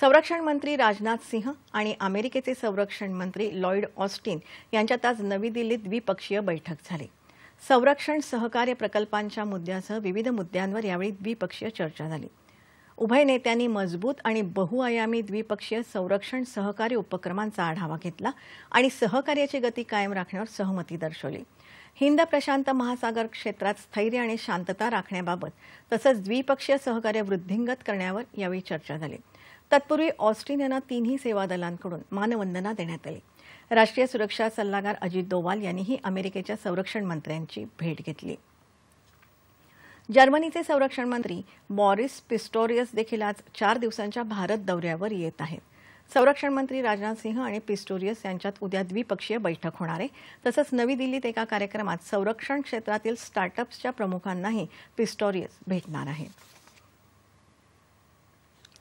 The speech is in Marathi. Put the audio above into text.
संरक्षण मंत्री राजनाथ सिंह आणि अमेरिकेचे संरक्षण मंत्री लॉईड ऑस्टिन यांच्यात आज नवी दिल्लीत द्विपक्षीय बैठक झाली संरक्षण सहकार्य प्रकल्पांच्या मुद्द्यासह विविध मुद्द्यांवर यावेळी द्विपक्षीय चर्चा झाली उभय नेत्यांनी मजबूत आणि बहुआयामी द्विपक्षीय संरक्षण सहकार्य उपक्रमांचा आढावा घेतला आणि सहकार्याची गती कायम राखण्यावर सहमती दर्शवली हिंद प्रशांत महासागर क्षेत्रात स्थैर्य आणि शांतता राखण्याबाबत तसंच द्विपक्षीय सहकार्य वृद्धिंगत करण्यावर यावेळी चर्चा झाली तत्पूर्वी ऑस्टिन यांना तिन्ही सेवादलांकडून मानवंदना देण्यात आली राष्ट्रीय सुरक्षा सल्लागार अजित दोवाल यांनीही अमेरिकेच्या संरक्षण मंत्र्यांची भेट घेतली जर्मनीचे संरक्षण मंत्री मॉरिस पिस्टोरियस देखील आज चार दिवसांच्या भारत दौऱ्यावर येत आहेत संरक्षण मंत्री राजनाथ सिंह आणि पिस्टोरियस यांच्यात उद्या द्विपक्षीय बैठक होणार आहे तसंच नवी दिल्लीत एका कार्यक्रमात संरक्षण क्षेत्रातील स्टार्टअप्सच्या प्रमुखांनाही पिस्टोरियस भेटणार आहेत